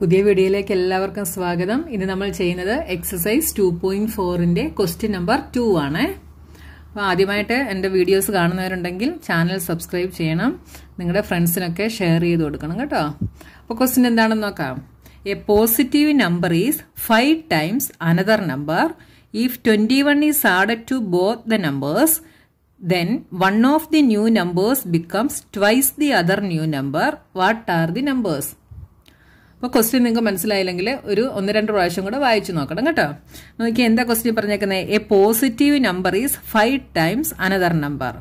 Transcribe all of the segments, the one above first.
പുതിയ വീഡിയോയിലേക്ക് എല്ലാവർക്കും സ്വാഗതം ഇന്ന് നമ്മൾ ചെയ്യുന്നത് എക്സസൈസ് ടു പോയിന്റ് ഫോറിന്റെ ക്വസ്റ്റ്യൻ നമ്പർ ടു ആണ് അപ്പോൾ ആദ്യമായിട്ട് എൻ്റെ വീഡിയോസ് കാണുന്നവരുണ്ടെങ്കിൽ ചാനൽ സബ്സ്ക്രൈബ് ചെയ്യണം നിങ്ങളുടെ ഫ്രണ്ട്സിനൊക്കെ ഷെയർ ചെയ്ത് കൊടുക്കണം കേട്ടോ അപ്പോൾ ക്വസ്റ്റ്യൻ എന്താണെന്ന് നോക്കാം a positive number is five times another number if twenty one is added to both the numbers Then one of the new numbers becomes twice the other new number. What are the numbers? അപ്പൊ question നിങ്ങൾക്ക് മനസ്സിലായില്ലെങ്കിൽ ഒരു ഒന്ന് രണ്ട് പ്രാവശ്യം കൂടെ വായിച്ചു നോക്കണം കേട്ടോ നോക്കി എന്താ ക്വസ്റ്റ്യൻ പറഞ്ഞേക്കുന്നത് a positive number is five times another number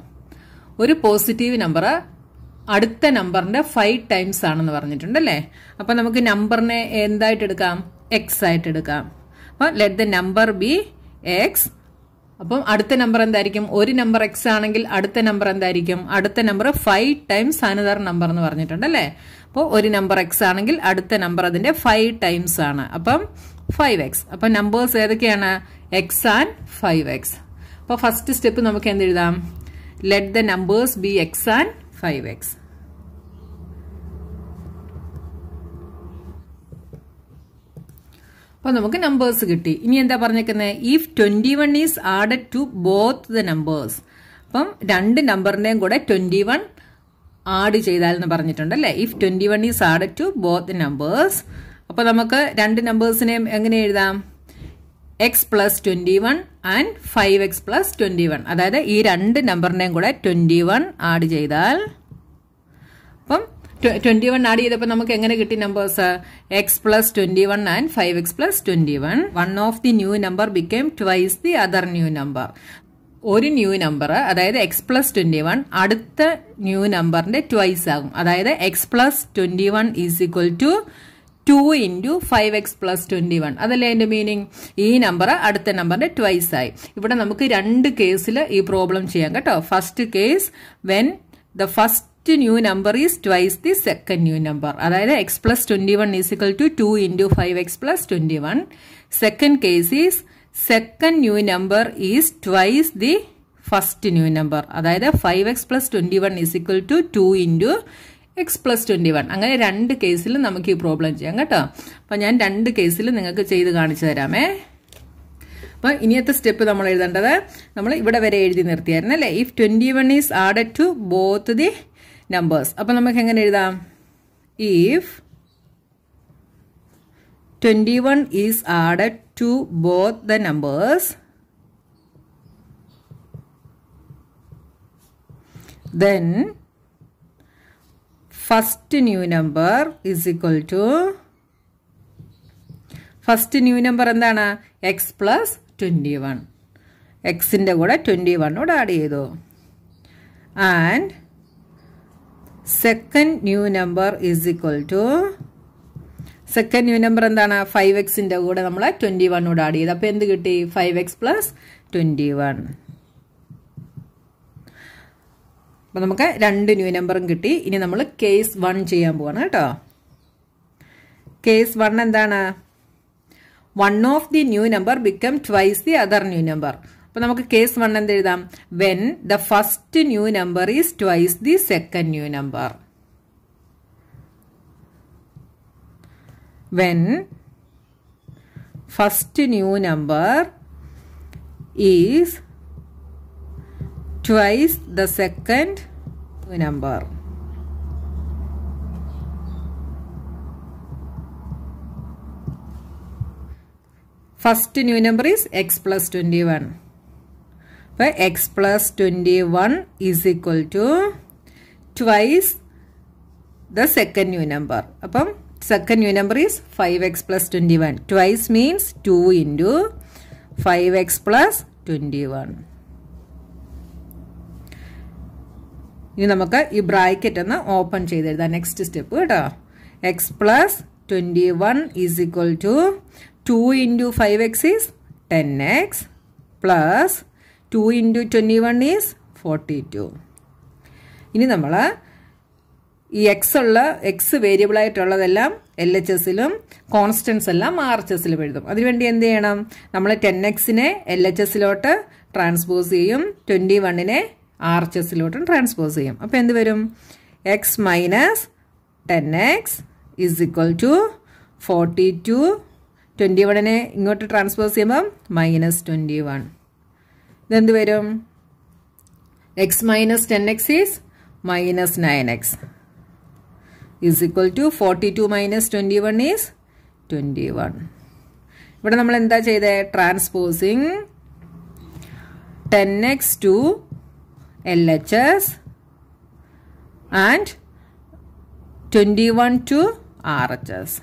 ഒരു പോസിറ്റീവ് നമ്പർ അടുത്ത നമ്പറിന്റെ ഫൈവ് ടൈംസ് ആണെന്ന് പറഞ്ഞിട്ടുണ്ടല്ലേ അപ്പൊ നമുക്ക് നമ്പറിനെ എന്തായിട്ട് എടുക്കാം എക്സ് ആയിട്ട് എടുക്കാം അപ്പൊ let the number be x അപ്പം അടുത്ത നമ്പർ എന്തായിരിക്കും ഒരു നമ്പർ എക്സ് ആണെങ്കിൽ അടുത്ത നമ്പർ എന്തായിരിക്കും അടുത്ത number five times another number എന്ന് പറഞ്ഞിട്ടുണ്ട് അല്ലേ അപ്പോൾ ഒരു നമ്പർ എക്സ് ആണെങ്കിൽ അടുത്ത നമ്പർ അതിന്റെ ഫൈവ് ടൈംസ് ആണ് അപ്പം ഫൈവ് എക്സ് അപ്പൊ നമ്പേഴ്സ് ഏതൊക്കെയാണ് എക്സ് ആൻഡ് ഫൈവ് എക്സ് അപ്പോൾ ഫസ്റ്റ് സ്റ്റെപ്പ് നമുക്ക് എന്ത് എഴുതാം let the numbers be x and five x അപ്പൊ നമുക്ക് നമ്പേഴ്സ് കിട്ടി ഇനി എന്താ പറഞ്ഞേക്കുന്നത് if twenty one is added to both the numbers അപ്പം രണ്ട് നമ്പറിന്റെയും കൂടെ ട്വന്റി വൺ ആഡ് ചെയ്താൽ എന്ന് പറഞ്ഞിട്ടുണ്ട് അല്ലെ if twenty one is added to both numbers അപ്പൊ നമുക്ക് രണ്ട് നമ്പേഴ്സിനെയും എങ്ങനെ എഴുതാം x plus twenty one and five x plus twenty one അതായത് ഈ രണ്ട് നമ്പറിനെയും കൂടെ ട്വന്റി വൺ ആഡ് ചെയ്താൽ അപ്പം ട്വന്റി വൺ ആഡ് ചെയ്തപ്പോൾ നമുക്ക് എങ്ങനെ കിട്ടി numbers x plus twenty one and five x plus twenty one one of the new number became twice the other new number ഒരു ന്യൂ നമ്പർ അതായത് എക്സ് പ്ലസ് ട്വന്റി വൺ അടുത്ത new നമ്പറിന്റെ twice ആകും അതായത് x plus twenty one is equal to two into five x plus twenty one അതല്ലേ എന്റെ meaning ഈ number അടുത്ത നമ്പറിന്റെ ട്വൈസ് ആയി ഇവിടെ നമുക്ക് രണ്ട് കേസിൽ ഈ പ്രോബ്ലം ചെയ്യാം കേട്ടോ first case when the first first new number is twice the second new number അതായത് x plus twenty one is equal to two into five x plus twenty one second case is second new number is twice the first new number അതായത് five x plus twenty one is equal to two into x plus twenty one അങ്ങനെ രണ്ട് കേസിൽ നമുക്ക് ഈ problem ചെയ്യാം കേട്ടോ അപ്പം ഞാൻ രണ്ട് കേസിൽ നിങ്ങൾക്ക് ചെയ്ത് കാണിച്ചു തരാമേ അപ്പോൾ ഇനിയത്തെ സ്റ്റെപ്പ് നമ്മൾ എഴുതേണ്ടത് നമ്മൾ ഇവിടെ വരെ എഴുതി നിർത്തിയായിരുന്നു അല്ലേ if twenty one is add to both the numbers അപ്പം നമുക്ക് എങ്ങനെ എഴുതാം if twenty one is added to both the numbers then first new number is equal to first new number എന്താണ് എക്സ് പ്ലസ് ട്വൻറ്റി വൺ എക്സിൻ്റെ കൂടെ twenty വണ്ണോട് add ചെയ്തു and second new number is equal to second new number എന്താണ് five എക്സിന്റെ കൂടെ നമ്മൾ twenty വണ്ണോട് add ചെയ്ത് അപ്പോൾ എന്ത് കിട്ടി five x plus twenty one അപ്പോൾ നമുക്ക് രണ്ട് ന്യൂ നമ്പറും കിട്ടി ഇനി നമ്മൾ കേസ് വൺ ചെയ്യാൻ പോവാണ് കേട്ടോ കേസ് വൺ എന്താണ് one of the new number become twice the other new number അപ്പൊ നമുക്ക് കേസ് വൺ എന്തെഴുതാം when the first new number is twice the second new number when first new number is twice the second new number first new number is x plus twenty one അപ്പോൾ x plus twenty one is equal to twice the second new number അപ്പം second new number is five x plus twenty one twice means two into five x plus twenty one ഇനി നമുക്ക് ഈ bracket ഒന്ന് open ചെയ്ത് ചെയ്തെഴുതാം next step കേട്ടോ x plus twenty one is equal to two into five x is ten x plus two into twenty one is forty two ഇനി നമ്മൾ ഈ എക്സ് ഉള്ള എക്സ് വേരിയബിളായിട്ടുള്ളതെല്ലാം എൽ എച്ച് എസിലും കോൺസ്റ്റൻസ് എല്ലാം ആർ എച്ച് എസിലും എഴുതും അതിനുവേണ്ടി എന്ത് ചെയ്യണം നമ്മൾ ടെൻ എക്സിനെ എൽ എച്ച് എസിലോട്ട് ട്രാൻസ്പോസ് ചെയ്യും ട്വൻറ്റി വണ്ണിനെ ആർ എച്ച് എസിലോട്ടും ട്രാൻസ്പോസ് ചെയ്യും അപ്പോൾ എന്ത് വരും x minus ten x is equal to forty two twenty വണ്ണിനെ ഇങ്ങോട്ട് ട്രാൻസ്പോസ് ചെയ്യുമ്പം മൈനസ് ട്വൻറ്റി വൺ ഇതെന്ത് വരും x minus ten x is minus nine x is equal to forty two minus twenty one is twenty one ഇവിടെ നമ്മൾ എന്താ ചെയ്തത് transposing ten x to L H S and twenty one to R H S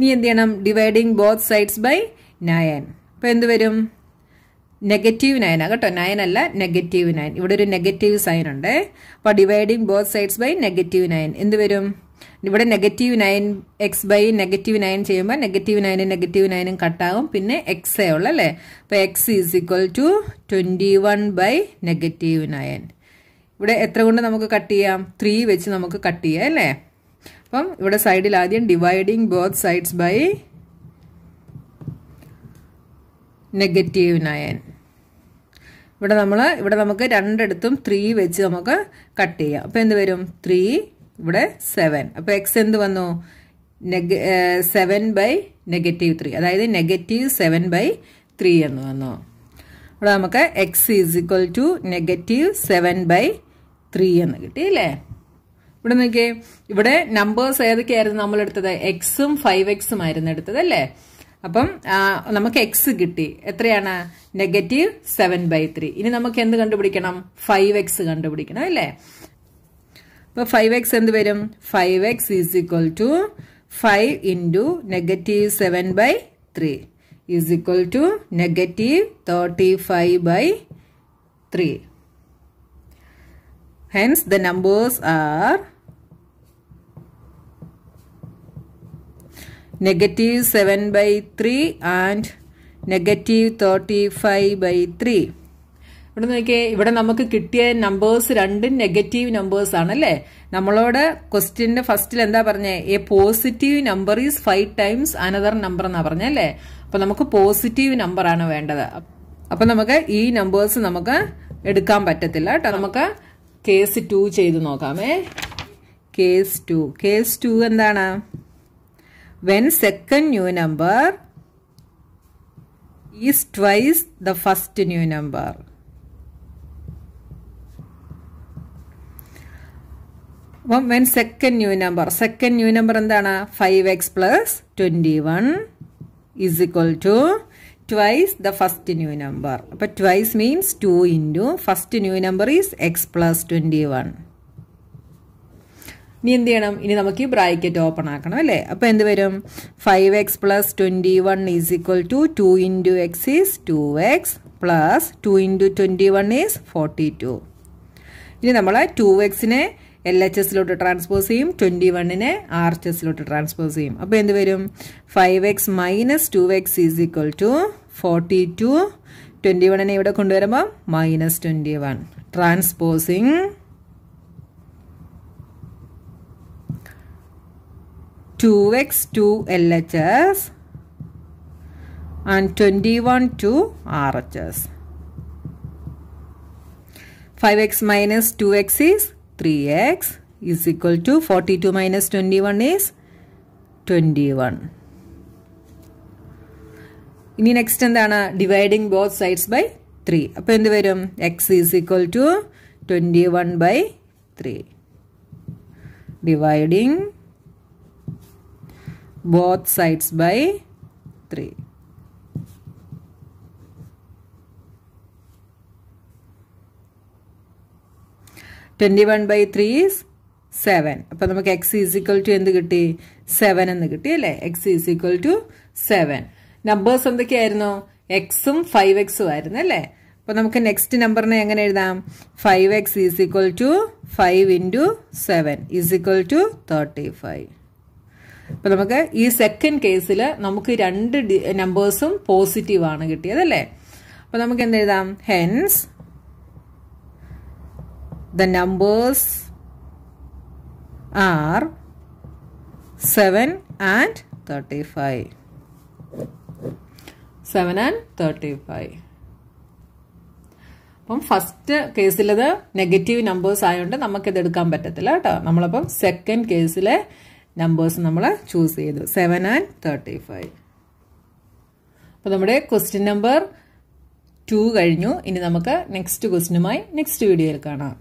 നീ എന്ത് ചെയ്യണം dividing both sides by nine അപ്പോൾ എന്ത് വരും നെഗറ്റീവ് നയനാണ് കേട്ടോ നയൻ അല്ല നെഗറ്റീവ് നയൻ ഇവിടെ ഒരു നെഗറ്റീവ് സൈൻ ഉണ്ട് അപ്പോൾ dividing both sides by negative nine എന്ത് വരും ഇവിടെ negative nine x by negative nine ചെയ്യുമ്പോൾ നെഗറ്റീവ് നയനും നെഗറ്റീവ് നയനും കട്ടാകും പിന്നെ എക്സ് എ ഉള്ളു അല്ലേ അപ്പോൾ x is equal to twenty one by negative nine ഇവിടെ എത്ര കൊണ്ട് നമുക്ക് കട്ട് ചെയ്യാം ത്രീ വെച്ച് നമുക്ക് കട്ട് ചെയ്യാം അല്ലേ അപ്പം ഇവിടെ സൈഡിൽ ആദ്യം dividing both sides by negative nine ഇവിടെ നമ്മൾ ഇവിടെ നമുക്ക് രണ്ടിടത്തും ത്രീ വെച്ച് നമുക്ക് കട്ട് ചെയ്യാം അപ്പോൾ എന്ത് വരും ത്രീ ഇവിടെ സെവൻ അപ്പോൾ എക്സ് എന്ത് വന്നു negative seven by negative three അതായത് നെഗറ്റീവ് സെവൻ ബൈ ത്രീ എന്ന് വന്നു ഇവിടെ നമുക്ക് x is equal to negative seven by three എന്ന് കിട്ടി അല്ലേ ഇവിടെ നോക്കിയേ ഇവിടെ നമ്പേഴ്സ് ഏതൊക്കെയായിരുന്നു നമ്മൾ എടുത്തത് എക്സും ഫൈവ് എക്സും ആയിരുന്നു എടുത്തത് അല്ലേ അപ്പം നമുക്ക് എക്സ് കിട്ടി എത്രയാണ് നെഗറ്റീവ് സെവൻ ബൈ ത്രീ ഇനി നമുക്ക് എന്ത് കണ്ടുപിടിക്കണം ഫൈവ് എക്സ് കണ്ടുപിടിക്കണം അല്ലേ അപ്പൊ ഫൈവ് എക്സ് എന്ത് വരും five x is equal to five into negative seven by three is equal to negative thirty five by three hence the numbers are negative 7 by 3 and negative 35 by 3. ഇവിടെ നോക്കിയേ ഇവിടെ നമുക്ക് കിട്ടിയ നമ്പേഴ്സ് രണ്ടും negative numbers ആണ് അല്ലേ നമ്മളോട് ക്വസ്റ്റ്യന്റെ ഫസ്റ്റിൽ എന്താ പറഞ്ഞേ a positive number is five times another number എന്നാ പറഞ്ഞല്ലേ അപ്പൊ നമുക്ക് പോസിറ്റീവ് നമ്പർ ആണ് വേണ്ടത് അപ്പൊ നമുക്ക് ഈ നമ്പേഴ്സ് നമുക്ക് എടുക്കാൻ പറ്റത്തില്ല കേട്ടോ നമുക്ക് കേസ് ടു ചെയ്ത് നോക്കാമേ കേസ് ടു കേസ് ടു എന്താണ് when second new number is twice the first new number. When second new number, second new number and then 5x plus 21 is equal to twice the first new number. But twice means 2 into first new number is x plus 21. ഇനി എന്ത് ചെയ്യണം ഇനി നമുക്ക് ഈ bracket open ആക്കണം അല്ലേ അപ്പോൾ എന്ത് വരും five x plus twenty one is equal to two into x is two x plus two into twenty one is forty two ഇനി നമ്മൾ ടു എക്സിനെ എൽ എച്ച് എസിലോട്ട് ട്രാൻസ്പോസ് ചെയ്യും ട്വൻറ്റി വണ്ണിനെ ആർ എച്ച് എസിലോട്ട് ട്രാൻസ്പോസ് ചെയ്യും അപ്പോൾ എന്ത് വരും five x minus two x is equal to forty two twenty വണ്ണിനെ ഇവിടെ കൊണ്ടുവരുമ്പോൾ minus twenty one transposing 2 x to LHS and 21 to RHS. 5x minus 2x is 3x is equal to 42 minus 21 is 21. ഇനി next എന്താണ് dividing both sides by three അപ്പോൾ എന്ത് വരും x is equal to twenty one by three dividing both sides by 3. Twenty one by three is seven അപ്പോൾ നമുക്ക് x is equal to എന്ത് കിട്ടി seven എന്ന് കിട്ടി അല്ലേ x is equal to seven numbers എന്തൊക്കെയായിരുന്നു എക്സും ഫൈവ് എക്സും ആയിരുന്നു അല്ലേ അപ്പോൾ നമുക്ക് നെക്സ്റ്റ് നമ്പറിനെ എങ്ങനെ എഴുതാം five x is equal to five into seven is equal to thirty five അപ്പൊ നമുക്ക് ഈ സെക്കൻഡ് കേസിൽ നമുക്ക് രണ്ട് നമ്പേഴ്സും പോസിറ്റീവ് ആണ് കിട്ടിയത് അല്ലേ അപ്പൊ നമുക്ക് എന്ത് എഴുതാം hence the numbers are seven and thirty five seven and thirty five അപ്പം ഫസ്റ്റ് കേസിലത് നെഗറ്റീവ് നമ്പേഴ്സ് ആയതുകൊണ്ട് നമുക്കിത് എടുക്കാൻ പറ്റത്തില്ല കേട്ടോ നമ്മളപ്പം സെക്കൻഡ് കേസിലെ നമ്പേഴ്സ് നമ്മൾ ചൂസ് ചെയ്തു സെവൻ ആൻഡ് തേർട്ടി ഫൈവ് അപ്പോൾ നമ്മുടെ ക്വസ്റ്റ്യൻ നമ്പർ ടു കഴിഞ്ഞു ഇനി നമുക്ക് നെക്സ്റ്റ് ക്വസ്റ്റ്യനുമായി നെക്സ്റ്റ് വീഡിയോയിൽ കാണാം